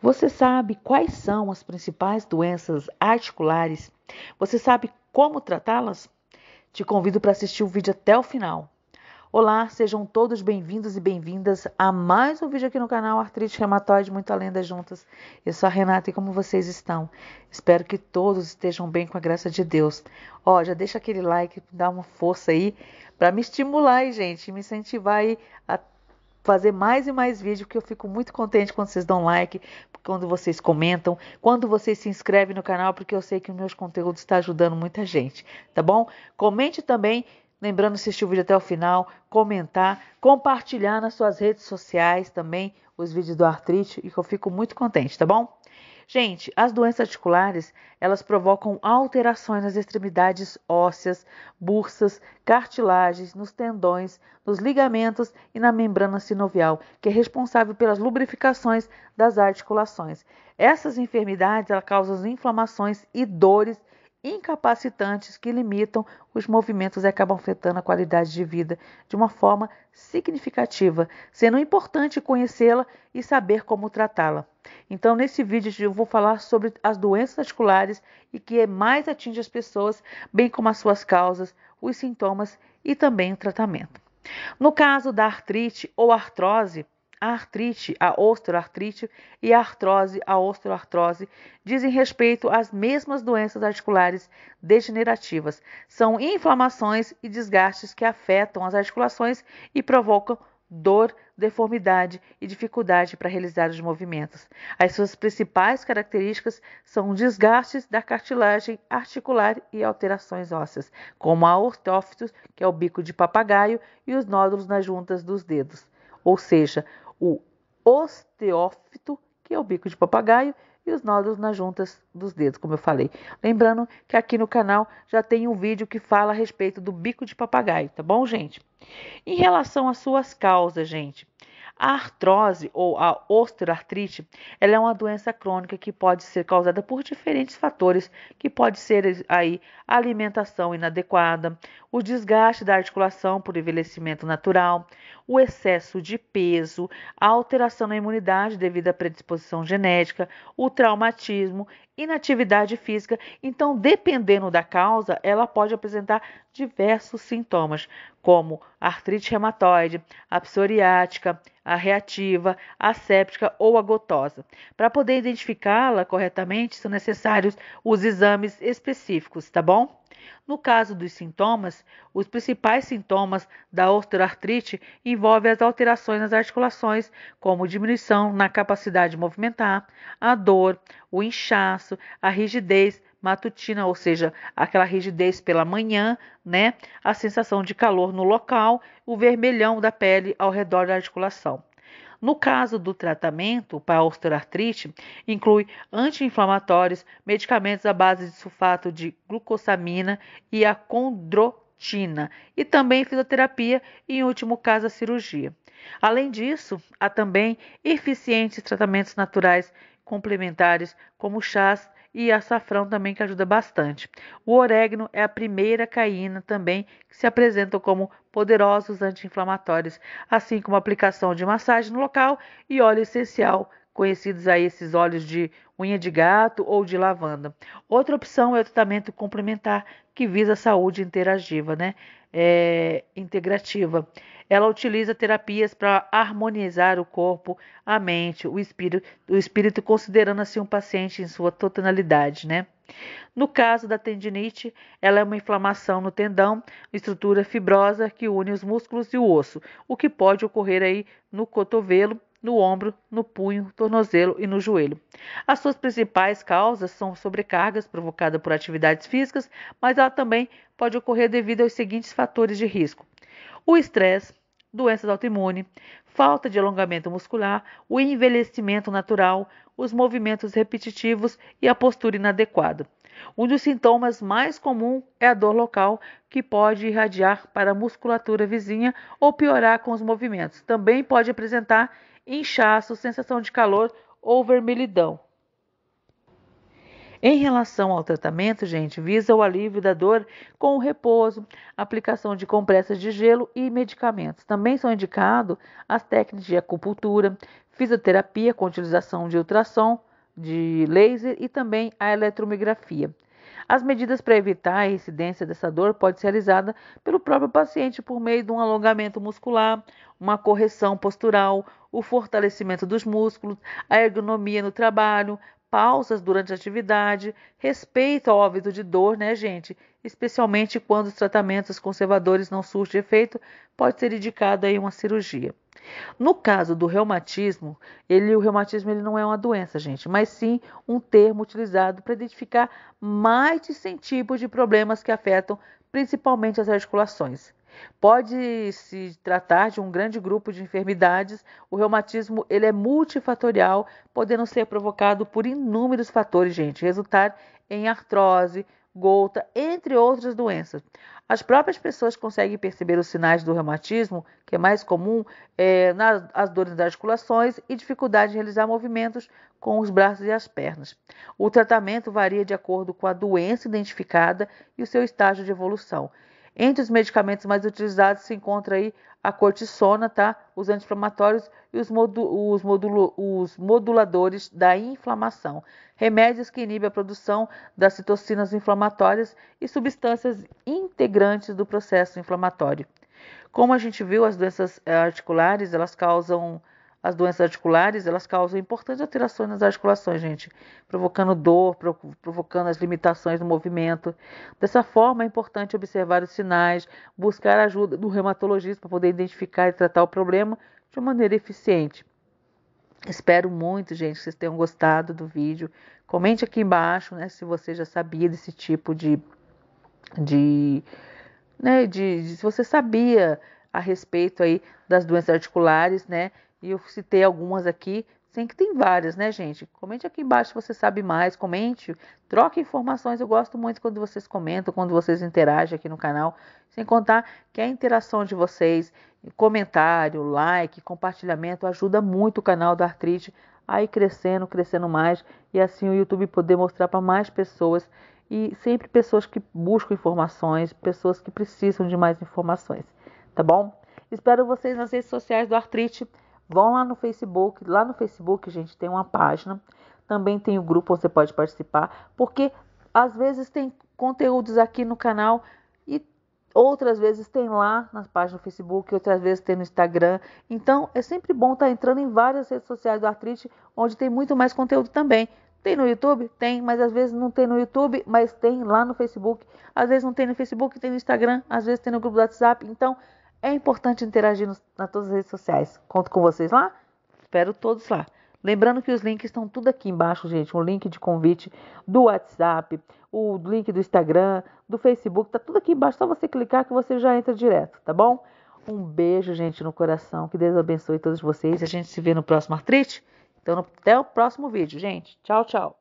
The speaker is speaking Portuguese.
Você sabe quais são as principais doenças articulares? Você sabe como tratá-las? Te convido para assistir o vídeo até o final. Olá, sejam todos bem-vindos e bem-vindas a mais um vídeo aqui no canal Artrite Reumatoide Muito Além das Juntas. Eu sou a Renata e como vocês estão? Espero que todos estejam bem com a graça de Deus. Ó, já deixa aquele like, dá uma força aí para me estimular gente, me incentivar aí a fazer mais e mais vídeos, porque eu fico muito contente quando vocês dão like, quando vocês comentam, quando vocês se inscrevem no canal, porque eu sei que os meu conteúdos está ajudando muita gente, tá bom? Comente também, lembrando de assistir o vídeo até o final, comentar, compartilhar nas suas redes sociais também os vídeos do Artrite, e que eu fico muito contente, tá bom? Gente, as doenças articulares, elas provocam alterações nas extremidades ósseas, bursas, cartilagens, nos tendões, nos ligamentos e na membrana sinovial, que é responsável pelas lubrificações das articulações. Essas enfermidades, elas causam inflamações e dores incapacitantes que limitam os movimentos e acabam afetando a qualidade de vida de uma forma significativa, sendo importante conhecê-la e saber como tratá-la. Então, nesse vídeo eu vou falar sobre as doenças vasculares e que é mais atinge as pessoas, bem como as suas causas, os sintomas e também o tratamento. No caso da artrite ou artrose, a artrite, a osteoartrite e a artrose, a osteoartrose, dizem respeito às mesmas doenças articulares degenerativas. São inflamações e desgastes que afetam as articulações e provocam dor, deformidade e dificuldade para realizar os movimentos. As suas principais características são desgastes da cartilagem articular e alterações ósseas, como a ortófito, que é o bico de papagaio, e os nódulos nas juntas dos dedos. Ou seja, o osteófito, que é o bico de papagaio, e os nódulos nas juntas dos dedos, como eu falei. Lembrando que aqui no canal já tem um vídeo que fala a respeito do bico de papagaio, tá bom, gente? Em relação às suas causas, gente, a artrose ou a osteoartrite, ela é uma doença crônica que pode ser causada por diferentes fatores, que pode ser aí alimentação inadequada, o desgaste da articulação por envelhecimento natural, o excesso de peso, a alteração na imunidade devido à predisposição genética, o traumatismo, inatividade física. Então, dependendo da causa, ela pode apresentar diversos sintomas, como artrite reumatoide, a psoriática, a reativa, a séptica ou a gotosa. Para poder identificá-la corretamente, são necessários os exames específicos, tá bom? No caso dos sintomas, os principais sintomas da osteoartrite envolvem as alterações nas articulações, como diminuição na capacidade de movimentar, a dor, o inchaço, a rigidez, matutina, ou seja, aquela rigidez pela manhã, né? A sensação de calor no local, o vermelhão da pele ao redor da articulação. No caso do tratamento para osteoartrite, inclui anti-inflamatórios, medicamentos à base de sulfato de glucosamina e a condrotina, e também fisioterapia e, em último caso, a cirurgia. Além disso, há também eficientes tratamentos naturais complementares, como chás e açafrão também que ajuda bastante. O orégano é a primeira caína também que se apresentam como poderosos anti-inflamatórios, assim como aplicação de massagem no local e óleo essencial, conhecidos aí esses óleos de unha de gato ou de lavanda. Outra opção é o tratamento complementar que visa a saúde interativa, né? É, integrativa. Ela utiliza terapias para harmonizar o corpo, a mente, o espírito, o espírito considerando assim um paciente em sua totalidade, né? No caso da tendinite, ela é uma inflamação no tendão, estrutura fibrosa que une os músculos e o osso, o que pode ocorrer aí no cotovelo no ombro, no punho, tornozelo e no joelho. As suas principais causas são sobrecargas provocadas por atividades físicas, mas ela também pode ocorrer devido aos seguintes fatores de risco: o estresse, doenças autoimunes, falta de alongamento muscular, o envelhecimento natural, os movimentos repetitivos e a postura inadequada. Um dos sintomas mais comuns é a dor local, que pode irradiar para a musculatura vizinha ou piorar com os movimentos. Também pode apresentar inchaço, sensação de calor ou vermelhidão. Em relação ao tratamento, gente, visa o alívio da dor com o repouso, aplicação de compressas de gelo e medicamentos. Também são indicados as técnicas de acupuntura, fisioterapia com utilização de ultrassom, de laser e também a eletromiografia. As medidas para evitar a incidência dessa dor pode ser realizada pelo próprio paciente por meio de um alongamento muscular, uma correção postural, o fortalecimento dos músculos, a ergonomia no trabalho, pausas durante a atividade, respeito ao óbito de dor, né, gente? Especialmente quando os tratamentos conservadores não surgem efeito, pode ser indicada aí uma cirurgia. No caso do reumatismo, ele, o reumatismo ele não é uma doença, gente, mas sim um termo utilizado para identificar mais de 100 tipos de problemas que afetam principalmente as articulações. Pode se tratar de um grande grupo de enfermidades. O reumatismo ele é multifatorial, podendo ser provocado por inúmeros fatores, gente, resultar em artrose, golta, entre outras doenças. As próprias pessoas conseguem perceber os sinais do reumatismo, que é mais comum, é, nas as dores nas articulações e dificuldade de realizar movimentos com os braços e as pernas. O tratamento varia de acordo com a doença identificada e o seu estágio de evolução. Entre os medicamentos mais utilizados se encontra aí a cortisona, tá? Os anti-inflamatórios e os, modu os, os moduladores da inflamação. Remédios que inibem a produção das citocinas inflamatórias e substâncias integrantes do processo inflamatório. Como a gente viu, as doenças eh, articulares, elas causam as doenças articulares, elas causam importantes alterações nas articulações, gente, provocando dor, provocando as limitações do movimento. Dessa forma, é importante observar os sinais, buscar a ajuda do reumatologista para poder identificar e tratar o problema de maneira eficiente. Espero muito, gente, que vocês tenham gostado do vídeo. Comente aqui embaixo, né, se você já sabia desse tipo de de né, de, de se você sabia a respeito aí das doenças articulares, né? E eu citei algumas aqui, sem que tem várias, né, gente? Comente aqui embaixo se você sabe mais, comente, troque informações. Eu gosto muito quando vocês comentam, quando vocês interagem aqui no canal. Sem contar que a interação de vocês, comentário, like, compartilhamento ajuda muito o canal da Artrite a ir crescendo, crescendo mais e assim o YouTube poder mostrar para mais pessoas e sempre pessoas que buscam informações, pessoas que precisam de mais informações, tá bom? Espero vocês nas redes sociais do Artrite. Vão lá no Facebook, lá no Facebook, gente, tem uma página. Também tem o um grupo você pode participar, porque às vezes tem conteúdos aqui no canal e outras vezes tem lá na página do Facebook, outras vezes tem no Instagram. Então, é sempre bom estar tá entrando em várias redes sociais do Artrite, onde tem muito mais conteúdo também. Tem no YouTube? Tem, mas às vezes não tem no YouTube, mas tem lá no Facebook. Às vezes não tem no Facebook, tem no Instagram, às vezes tem no grupo do WhatsApp. Então, é importante interagir nos, nas todas as redes sociais. Conto com vocês lá. Espero todos lá. Lembrando que os links estão tudo aqui embaixo, gente. O link de convite do WhatsApp, o link do Instagram, do Facebook, tá tudo aqui embaixo. Só você clicar que você já entra direto, tá bom? Um beijo, gente, no coração. Que Deus abençoe todos vocês. A gente se vê no próximo Artrite. Então, até o próximo vídeo, gente. Tchau, tchau.